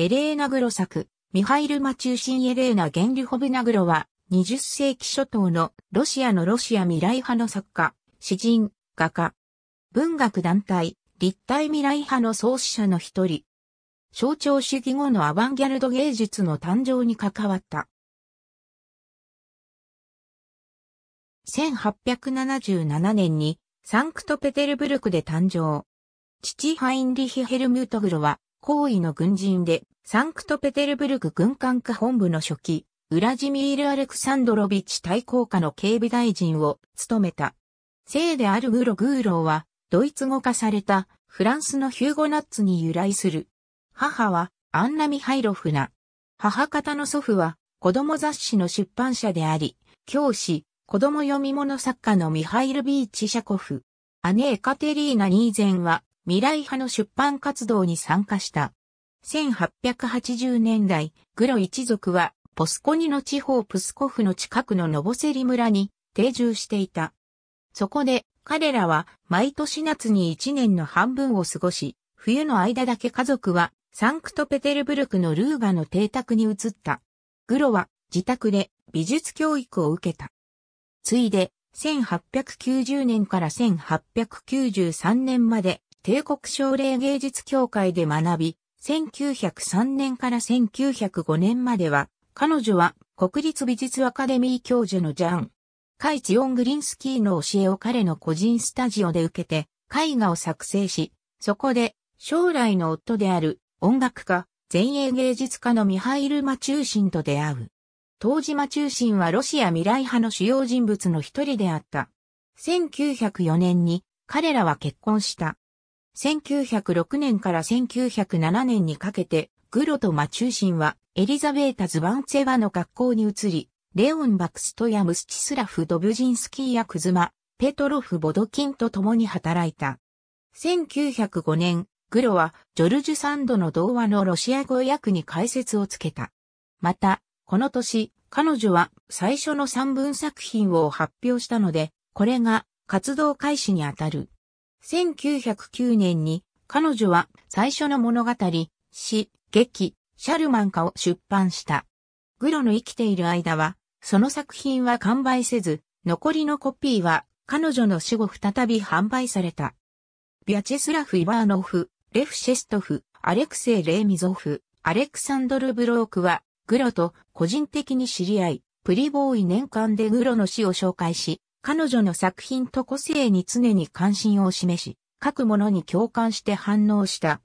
エレーナグロ作、ミハイル・マ中心エレーナ・ゲンリホブナグロは、20世紀初頭のロシアのロシア未来派の作家、詩人、画家、文学団体、立体未来派の創始者の一人、象徴主義後のアバンギャルド芸術の誕生に関わった。1877年にサンクトペテルブルクで誕生。父ハインリヒ・ヘルムートグロは行位の軍人で、サンクトペテルブルク軍管区本部の初期、ウラジミール・アレクサンドロビッチ対抗下の警備大臣を務めた。聖であるグロ・グーローは、ドイツ語化されたフランスのヒューゴナッツに由来する。母はアンナ・ミハイロフナ。母方の祖父は子供雑誌の出版社であり、教師、子供読み物作家のミハイル・ビーチ・シャコフ。姉エカテリーナ・ニーゼンは未来派の出版活動に参加した。1880年代、グロ一族は、ポスコニの地方プスコフの近くのノボセリ村に定住していた。そこで、彼らは毎年夏に1年の半分を過ごし、冬の間だけ家族はサンクトペテルブルクのルーガの邸宅に移った。グロは自宅で美術教育を受けた。ついで、1890年から1893年まで帝国奨励芸術協会で学び、1903年から1905年までは、彼女は国立美術アカデミー教授のジャン、カイチオン・グリンスキーの教えを彼の個人スタジオで受けて、絵画を作成し、そこで将来の夫である音楽家、前衛芸術家のミハイル・マチューシンと出会う。当時マチューシンはロシア未来派の主要人物の一人であった。1904年に彼らは結婚した。1906年から1907年にかけて、グロとマ中心は、エリザベータ・ズバンツェワの学校に移り、レオン・バクストやムスチスラフ・ドブジンスキーやクズマ、ペトロフ・ボドキンと共に働いた。1905年、グロは、ジョルジュ・サンドの童話のロシア語訳に解説をつけた。また、この年、彼女は最初の三文作品を発表したので、これが活動開始にあたる。1909年に彼女は最初の物語、詩、劇、シャルマンカを出版した。グロの生きている間は、その作品は完売せず、残りのコピーは彼女の死後再び販売された。ビャチェスラフ・イバーノフ、レフ・シェストフ、アレクセイ・レーミゾフ、アレクサンドル・ブロークは、グロと個人的に知り合い、プリボーイ年間でグロの死を紹介し、彼女の作品と個性に常に関心を示し、各ものに共感して反応した。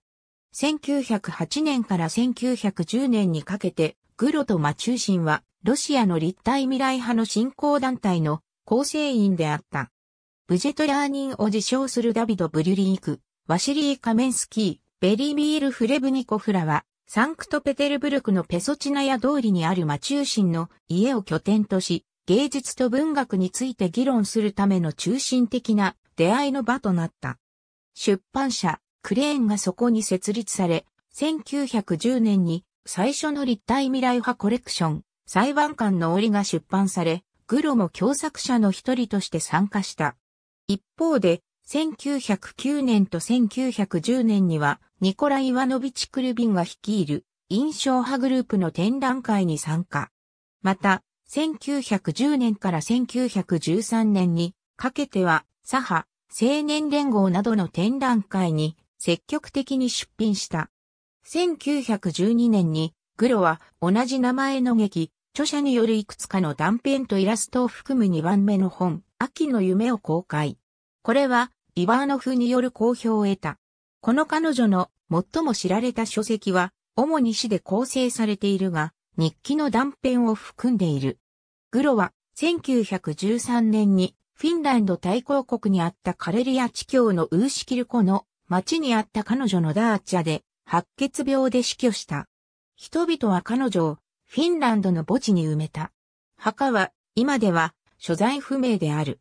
1908年から1910年にかけて、グロとマチューシンは、ロシアの立体未来派の振興団体の構成員であった。ブジェトラーニンを自称するダビド・ブリュリーク、ワシリー・カメンスキー、ベリービール・フレブニコフラは、サンクトペテルブルクのペソチナヤ通りにあるマチューシンの家を拠点とし、芸術と文学について議論するための中心的な出会いの場となった。出版社、クレーンがそこに設立され、1910年に最初の立体未来派コレクション、裁判官の折が出版され、グロも共作者の一人として参加した。一方で、1909年と1910年には、ニコラ・イワノビチ・クルビンが率いる印象派グループの展覧会に参加。また、1910年から1913年にかけては、左派、青年連合などの展覧会に積極的に出品した。1912年に、グロは同じ名前の劇、著者によるいくつかの断片とイラストを含む2番目の本、秋の夢を公開。これは、イバーノフによる好評を得た。この彼女の最も知られた書籍は、主に詩で構成されているが、日記の断片を含んでいる。グロは、1913年に、フィンランド大公国にあったカレリア地境のウーシキルコの町にあった彼女のダーチャで、白血病で死去した。人々は彼女をフィンランドの墓地に埋めた。墓は今では所在不明である。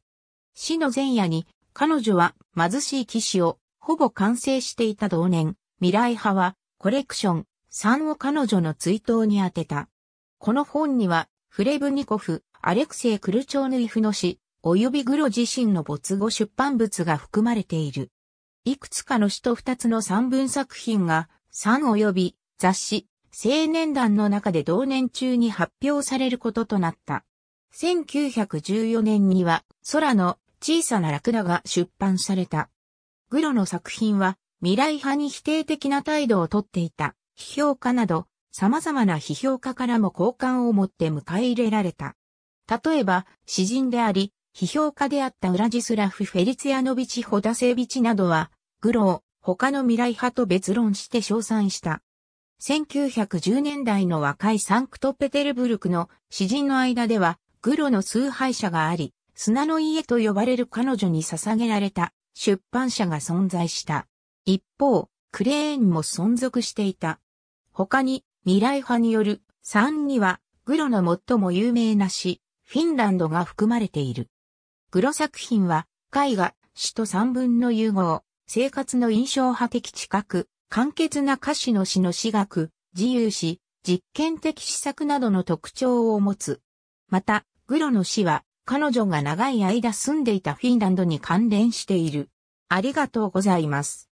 死の前夜に彼女は貧しい騎士をほぼ完成していた同年、未来派はコレクション3を彼女の追悼に当てた。この本にはフレブニコフ、アレクセイ・クルチョーヌイフの詩、及びグロ自身の没後出版物が含まれている。いくつかの詩と二つの三文作品が、三及び雑誌、青年団の中で同年中に発表されることとなった。1914年には、空の小さなラクダが出版された。グロの作品は、未来派に否定的な態度をとっていた、批評家など、様々な批評家からも好感を持って迎え入れられた。例えば、詩人であり、批評家であったウラジスラフ・フェリツィアノビチ・ホダセービチなどは、グロを他の未来派と別論して称賛した。1910年代の若いサンクトペテルブルクの詩人の間では、グロの崇拝者があり、砂の家と呼ばれる彼女に捧げられた出版社が存在した。一方、クレーンも存続していた。他に、未来派による3には、グロの最も有名な詩、フィンランドが含まれている。グロ作品は、絵画、詩と三分の融合、生活の印象派的近く、簡潔な歌詞の詩の詩学、自由詩、実験的詩作などの特徴を持つ。また、グロの詩は、彼女が長い間住んでいたフィンランドに関連している。ありがとうございます。